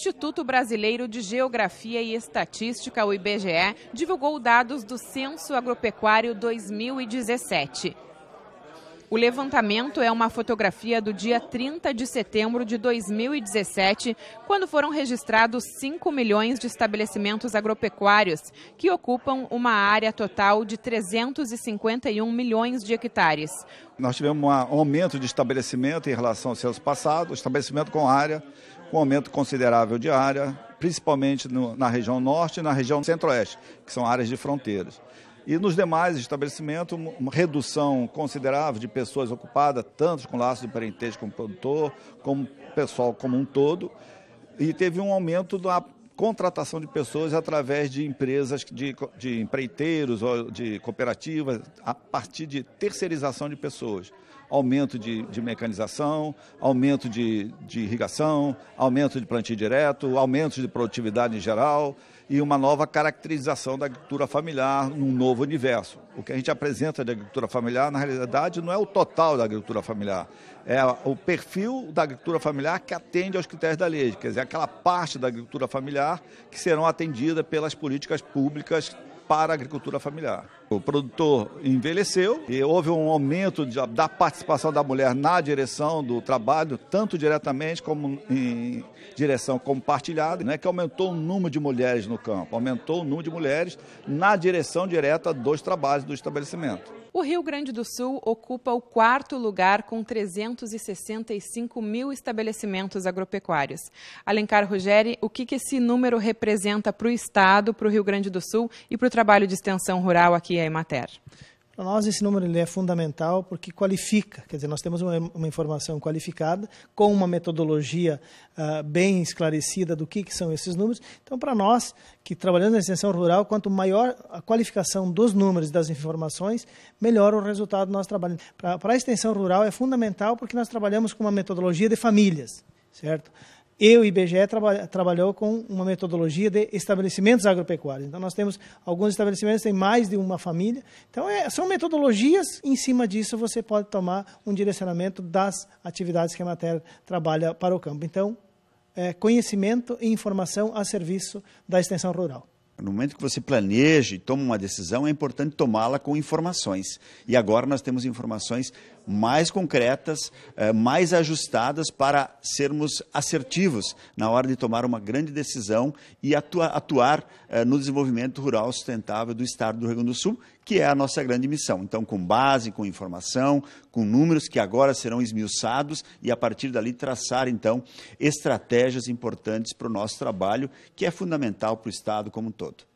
Instituto Brasileiro de Geografia e Estatística, o IBGE, divulgou dados do Censo Agropecuário 2017. O levantamento é uma fotografia do dia 30 de setembro de 2017, quando foram registrados 5 milhões de estabelecimentos agropecuários, que ocupam uma área total de 351 milhões de hectares. Nós tivemos um aumento de estabelecimento em relação aos seus passados, estabelecimento com área com aumento considerável de área, principalmente no, na região norte e na região centro-oeste, que são áreas de fronteiras. E nos demais estabelecimentos, uma redução considerável de pessoas ocupadas, tanto com laços de parentesco como produtor, como pessoal como um todo, e teve um aumento da contratação de pessoas através de empresas, de, de empreiteiros ou de cooperativas, a partir de terceirização de pessoas. Aumento de, de mecanização, aumento de, de irrigação, aumento de plantio direto, aumento de produtividade em geral e uma nova caracterização da agricultura familiar num novo universo. O que a gente apresenta de agricultura familiar, na realidade, não é o total da agricultura familiar, é o perfil da agricultura familiar que atende aos critérios da lei, quer dizer, aquela parte da agricultura familiar que serão atendida pelas políticas públicas para a agricultura familiar. O produtor envelheceu e houve um aumento de, da participação da mulher na direção do trabalho, tanto diretamente como em direção compartilhada, né, que aumentou o número de mulheres no campo, aumentou o número de mulheres na direção direta dos trabalhos do estabelecimento. O Rio Grande do Sul ocupa o quarto lugar com 365 mil estabelecimentos agropecuários. Alencar Rogério, o que, que esse número representa para o Estado, para o Rio Grande do Sul e para o trabalho de extensão rural aqui em Emater? Para nós, esse número ele é fundamental porque qualifica, quer dizer, nós temos uma, uma informação qualificada, com uma metodologia uh, bem esclarecida do que, que são esses números. Então, para nós que trabalhamos na extensão rural, quanto maior a qualificação dos números e das informações, melhor o resultado do nosso trabalho. Para a extensão rural é fundamental porque nós trabalhamos com uma metodologia de famílias, certo? Eu e o IBGE traba, trabalhou com uma metodologia de estabelecimentos agropecuários. Então, nós temos alguns estabelecimentos, tem mais de uma família. Então, é, são metodologias, em cima disso você pode tomar um direcionamento das atividades que a matéria trabalha para o campo. Então, é, conhecimento e informação a serviço da extensão rural. No momento que você planeja e toma uma decisão, é importante tomá-la com informações. E agora nós temos informações mais concretas, eh, mais ajustadas para sermos assertivos na hora de tomar uma grande decisão e atuar eh, no desenvolvimento rural sustentável do Estado do Rio Grande do Sul, que é a nossa grande missão. Então, com base, com informação, com números que agora serão esmiuçados e a partir dali traçar então estratégias importantes para o nosso trabalho, que é fundamental para o Estado como um todo.